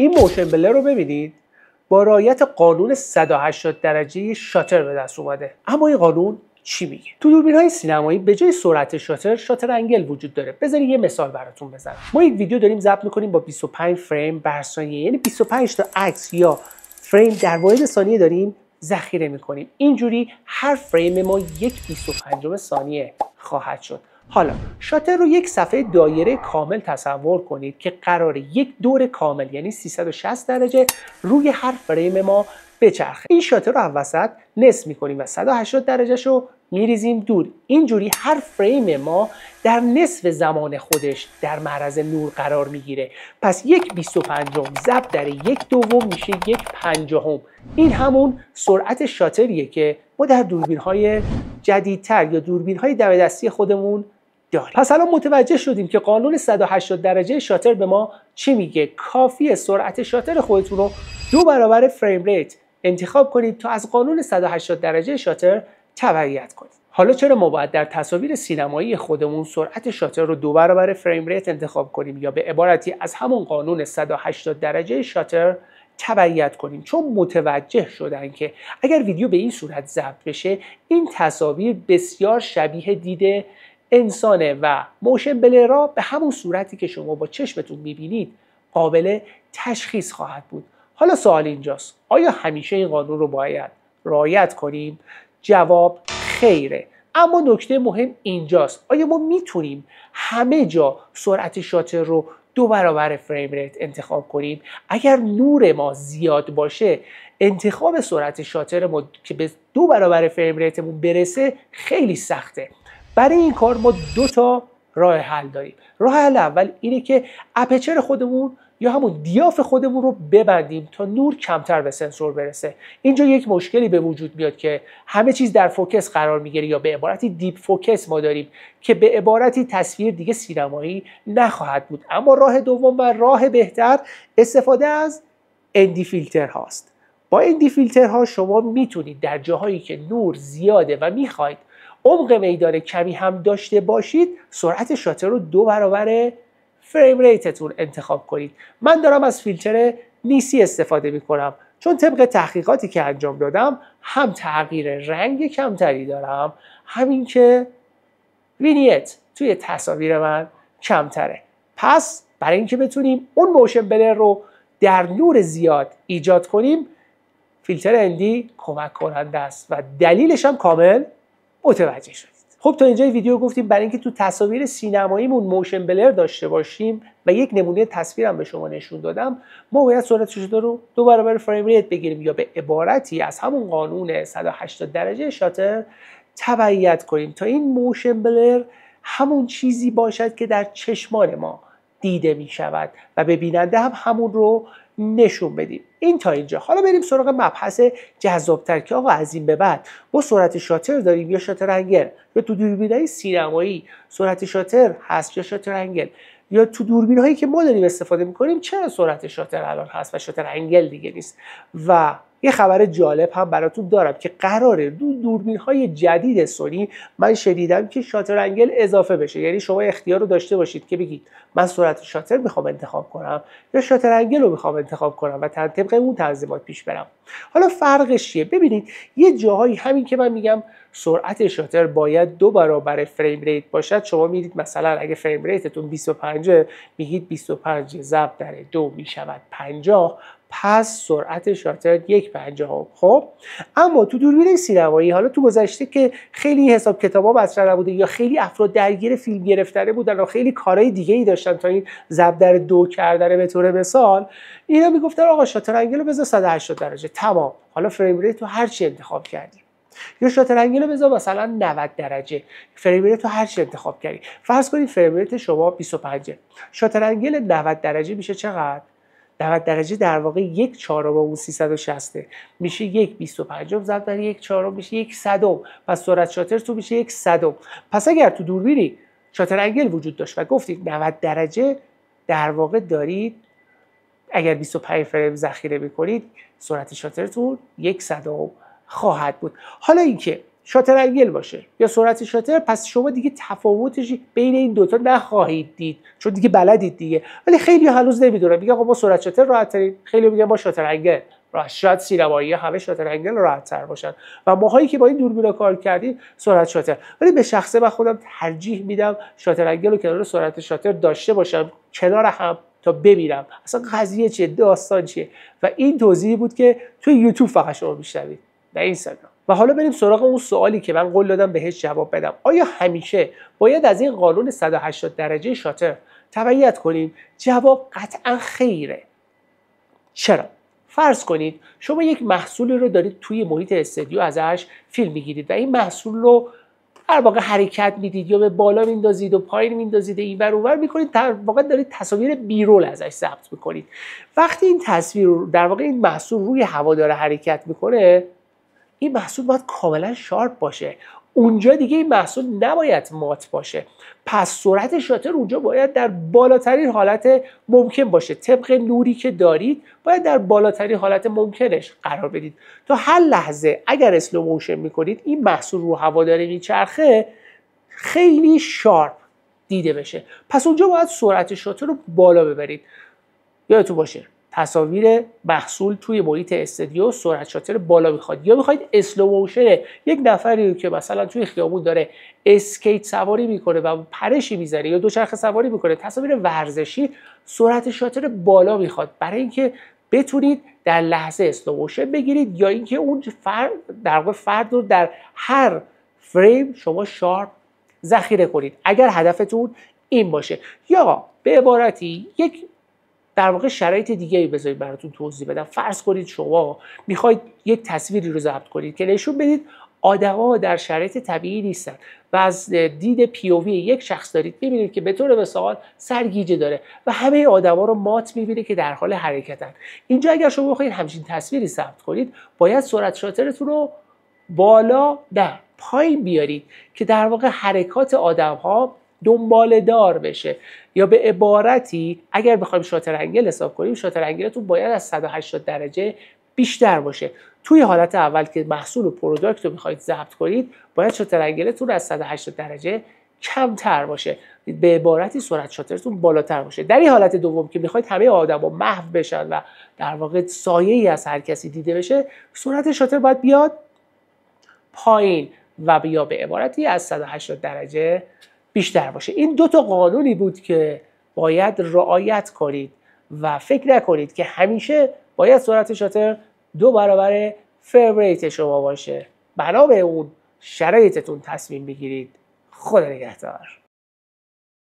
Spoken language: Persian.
این موشن بلر رو ببینید با رعایت قانون 180 درجه شاتر به دست اومده اما این قانون چی میگه تو دوربین های سینمایی به جای سرعت شاتر شاتر انگل وجود داره بذارید یه مثال براتون بزنم ما یک ویدیو داریم ضبط میکنیم با 25 فریم بر ثانیه یعنی 25 تا عکس یا فریم در واحد ثانیه داریم ذخیره میکنیم اینجوری هر فریم ما یک 25 ثانیه خواهد شد حالا شاتر رو یک صفحه دایره کامل تصور کنید که قرار یک دور کامل یعنی 360 درجه روی هر فریم ما بچرخه این شاتر رو وسط نصف میکنیم و 180 درجهش رو میریزیم دور اینجوری هر فریم ما در نصف زمان خودش در معرض نور قرار میگیره پس یک 25 زب در یک دوم میشه یک هم این همون سرعت شاتریه که ما در دوربین های جدیدتر یا دوربین های دستی خودمون داریم پس الان متوجه شدیم که قانون 180 درجه شاتر به ما چی میگه کافی سرعت شاتر خودتون رو دو برابر فریم ریت انتخاب کنید تا از قانون 180 درجه شاتر تبعیت کنید حالا چرا ما باید در تصاویر سینمایی خودمون سرعت شاتر رو دو برابر فریم ریت انتخاب کنیم یا به عبارتی از همون قانون 180 درجه شاتر تبعیت کنیم چون متوجه شدن که اگر ویدیو به این صورت ضبط بشه این تصاویر بسیار شبیه دیده انسانه و موشن بلرا به همون صورتی که شما با چشمتون میبینید قابل تشخیص خواهد بود حالا سوال اینجاست آیا همیشه این قانون رو باید رعایت کنیم جواب خیره اما نکته مهم اینجاست آیا ما میتونیم همه جا سرعت شاتر رو دو برابر فریم ریت انتخاب کنیم اگر نور ما زیاد باشه انتخاب سرعت شاتر ما که به دو برابر فریم ریتمون برسه خیلی سخته برای این کار ما دو تا راه حل داریم راه حل اول اینه که اپچر خودمون یا همون دیاف خودمون رو ببندیم تا نور کمتر به سنسور برسه اینجا یک مشکلی به وجود میاد که همه چیز در فوکس قرار میگیره یا به عبارتی دیپ فوکس ما داریم که به عبارتی تصویر دیگه سینمایی نخواهد بود اما راه دوم و راه بهتر استفاده از اندی فیلتر هاست با اندی فیلتر ها شما میتونید در جاهایی که نور زیاده و میخواید عمق میدان کمی هم داشته باشید سرعت شاتر رو دو برابر فریم ریتتون انتخاب کنید من دارم از فیلتر نیسی استفاده می کنم چون طبق تحقیقاتی که انجام دادم هم تغییر رنگ کمتری دارم همین که وینیت توی تصاویر من کمتره پس برای اینکه بتونیم اون موشن بلر رو در نور زیاد ایجاد کنیم فیلتر اندی کمک کننده است و دلیلش هم کامل متوجه شدید خب تا اینجا ویدیو گفتیم برای اینکه تو تصاویر سینماییمون موشن بلر داشته باشیم و یک نمونه تصویرم به شما نشون دادم ما باید سرعت شده رو دو برابر فریم ریت بگیریم یا به عبارتی از همون قانون 180 درجه شاتر تبعیت کنیم تا این موشن بلر همون چیزی باشد که در چشمان ما دیده می شود و به بیننده هم همون رو نشون بدیم این تا اینجا حالا بریم سراغ مبحث جذابتر که آقا از این به بعد با سرعت شاتر داریم یا شاتر انگل یا تو های سینمایی سرعت شاتر هست یا شاتر انگل یا تو دوربین هایی که ما داریم استفاده میکنیم چرا سرعت شاتر الان هست و شاتر انگل دیگه نیست و یه خبر جالب هم براتون دارم که قراره دو دوربین های جدید سونی من شدیدم که شاتر انگل اضافه بشه یعنی شما اختیار رو داشته باشید که بگید من سرعت شاتر میخوام انتخاب کنم یا شاتر انگل رو میخوام انتخاب کنم و طبق اون تنظیمات پیش برم حالا فرقش چیه ببینید یه جاهایی همین که من میگم سرعت شاتر باید دو برابر فریم ریت باشد شما میرید مثلا اگه فریم ریتتون 25 میگید 25 ضرب در دو میشود 50 پس سرعت شاتر یک پنجم خب اما تو دوربین سینمایی حالا تو گذشته که خیلی حساب ها مطرح نبوده یا خیلی افراد درگیر فیلم گرفتنه بودن و خیلی کارهای دیگه ای داشتن تا این زبدر در دو کردنه به طور مثال اینا میگفتن آقا شاتر انگل بذار 180 درجه تمام حالا فریم ریت تو هر چی انتخاب کردی یا شاتر انگل بذار مثلا 90 درجه فریم ریت تو هر چی انتخاب کردی فرض کنید فریم ریت شما 25 شاتر انگل 90 درجه میشه چقدر 90 درجه در واقع یک چهارم اون 360 میشه یک 25 ضرب در یک چهارم میشه یک صدم پس سرعت شاتر تو میشه یک صدم پس اگر تو دوربینی شاتر انگل وجود داشت و گفتید 90 درجه در واقع دارید اگر 25 فریم ذخیره میکنید سرعت شاترتون یک صدم خواهد بود حالا اینکه شاتر انگل باشه یا سرعت شاتر پس شما دیگه تفاوتش بین این دوتا نخواهید دید چون دیگه بلدید دیگه ولی خیلی هنوز نمیدونه میگه آقا خب ما سرعت شاتر راحت ترین خیلی میگه ما شاتر انگل راحت شاید سینمایی همه شاتر انگل راحت تر باشن و ماهایی که با این دوربین کار کردیم سرعت شاتر ولی به شخصه من خودم ترجیح میدم شاتر انگل و کنار سرعت شاتر داشته باشم کنار هم تا ببینم اصلا قضیه چیه داستان چیه و این توضیحی بود که توی یوتیوب فقط شما میشنوید این سلام. و حالا بریم سراغ اون سوالی که من قول دادم بهش جواب بدم آیا همیشه باید از این قانون 180 درجه شاتر تبعیت کنیم جواب قطعا خیره چرا فرض کنید شما یک محصولی رو دارید توی محیط استدیو ازش فیلم میگیرید و این محصول رو در واقع حرکت میدید یا به بالا میندازید و پایین میندازید اینور اونور میکنید در واقع دارید تصاویر بیرول ازش ثبت میکنید وقتی این تصویر در واقع این محصول روی هوا داره حرکت میکنه این محصول باید کاملا شارپ باشه اونجا دیگه این محصول نباید مات باشه پس سرعت شاتر اونجا باید در بالاترین حالت ممکن باشه طبق نوری که دارید باید در بالاترین حالت ممکنش قرار بدید تا هر لحظه اگر اسلو موشن میکنید این محصول رو هوا داره میچرخه خیلی شارپ دیده بشه پس اونجا باید سرعت شاتر رو بالا ببرید یادتون باشه تصاویر محصول توی محیط استدیو سرعت شاتر بالا میخواد یا میخواید اسلو موشن یک نفری که مثلا توی خیابون داره اسکیت سواری میکنه و پرشی میزنه یا دوچرخه سواری میکنه تصاویر ورزشی سرعت شاتر بالا میخواد برای اینکه بتونید در لحظه اسلو موشن بگیرید یا اینکه اون فرد در فرد رو در هر فریم شما شارپ ذخیره کنید اگر هدفتون این باشه یا به عبارتی یک در واقع شرایط دیگه ای بذارید براتون توضیح بدم فرض کنید شما میخواید یک تصویری رو ضبط کنید که نشون بدید آدما در شرایط طبیعی نیستن و از دید پیووی یک شخص دارید میبینید که به طور مثال سرگیجه داره و همه آدما رو مات میبینه که در حال حرکتن اینجا اگر شما بخواید همچین تصویری ثبت کنید باید سرعت شاترتون رو بالا نه پایین بیارید که در واقع حرکات آدم ها دنبال دار بشه یا به عبارتی اگر بخوایم شاتر انگل حساب کنیم شاتر انگلتون باید از 180 درجه بیشتر باشه توی حالت اول که محصول و پروداکت رو میخواید ضبط کنید باید شاتر انگلتون از 180 درجه کمتر باشه به عبارتی سرعت شاترتون بالاتر باشه در این حالت دوم که میخواید همه آدما محو بشن و در واقع سایه ای از هر کسی دیده بشه سرعت شاتر باید بیاد پایین و بیا به عبارتی از 180 درجه بیشتر باشه این دو تا قانونی بود که باید رعایت کنید و فکر نکنید که همیشه باید سرعت شاتر دو برابر فیوریت شما باشه بنا اون شرایطتون تصمیم بگیرید خدا نگهدار